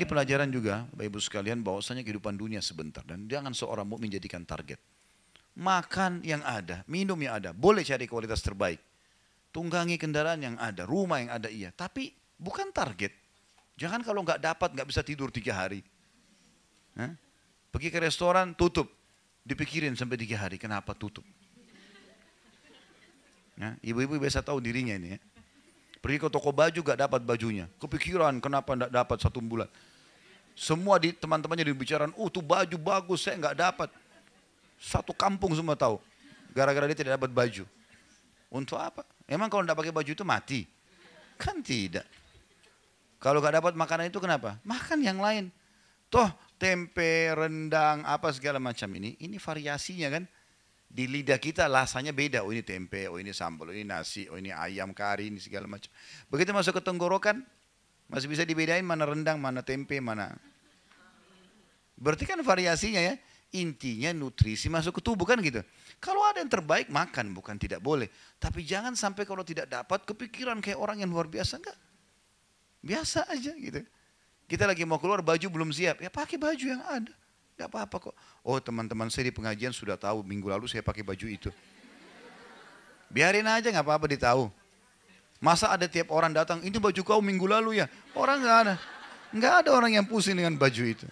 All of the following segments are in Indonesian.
ini pelajaran juga Bapak Ibu sekalian bahwasanya kehidupan dunia sebentar dan jangan seorang mukmin menjadikan target. Makan yang ada, minum yang ada, boleh cari kualitas terbaik. Tunggangi kendaraan yang ada, rumah yang ada iya, tapi bukan target. Jangan kalau nggak dapat nggak bisa tidur tiga hari. Hah? Pergi ke restoran tutup, dipikirin sampai tiga hari kenapa tutup. ibu ibu-ibu biasa tahu dirinya ini ya. Pergi ke toko baju gak dapat bajunya. Kepikiran kenapa gak dapat satu bulan. Semua di teman-temannya dibicarakan, oh tuh baju bagus, saya nggak dapat. Satu kampung semua tahu. Gara-gara dia tidak dapat baju. Untuk apa? Emang kalau tidak pakai baju itu mati? Kan tidak. Kalau nggak dapat makanan itu kenapa? Makan yang lain. Toh tempe, rendang, apa segala macam ini. Ini variasinya kan. Di lidah kita rasanya beda. Oh ini tempe, oh ini sambal, oh ini nasi, oh ini ayam kari, ini segala macam. Begitu masuk ke tenggorokan, masih bisa dibedain mana rendang, mana tempe, mana Berarti kan variasinya ya. Intinya nutrisi masuk ke tubuh kan gitu. Kalau ada yang terbaik makan bukan tidak boleh. Tapi jangan sampai kalau tidak dapat kepikiran kayak orang yang luar biasa enggak. Biasa aja gitu. Kita lagi mau keluar baju belum siap. Ya pakai baju yang ada. Enggak apa-apa kok. Oh teman-teman saya di pengajian sudah tahu minggu lalu saya pakai baju itu. Biarin aja enggak apa-apa ditahu. Masa ada tiap orang datang, itu baju kau minggu lalu ya? Orang enggak ada. Enggak ada orang yang pusing dengan baju itu.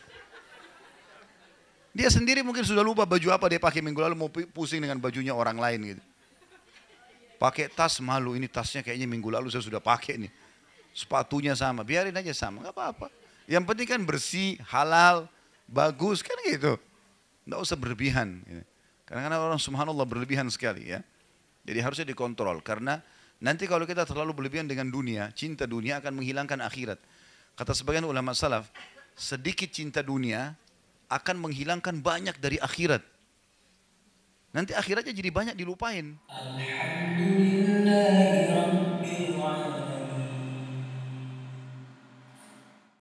Dia sendiri mungkin sudah lupa baju apa dia pakai minggu lalu mau pusing dengan bajunya orang lain gitu. Pakai tas malu, ini tasnya kayaknya minggu lalu saya sudah pakai nih. Sepatunya sama, biarin aja sama, nggak apa-apa. Yang penting kan bersih, halal, bagus kan gitu. Nggak usah berlebihan. Gitu. Karena orang subhanallah berlebihan sekali ya. Jadi harusnya dikontrol karena nanti kalau kita terlalu berlebihan dengan dunia, cinta dunia akan menghilangkan akhirat. Kata sebagian ulama salaf, sedikit cinta dunia akan menghilangkan banyak dari akhirat. Nanti akhiratnya jadi banyak dilupain. Alhamdulillah.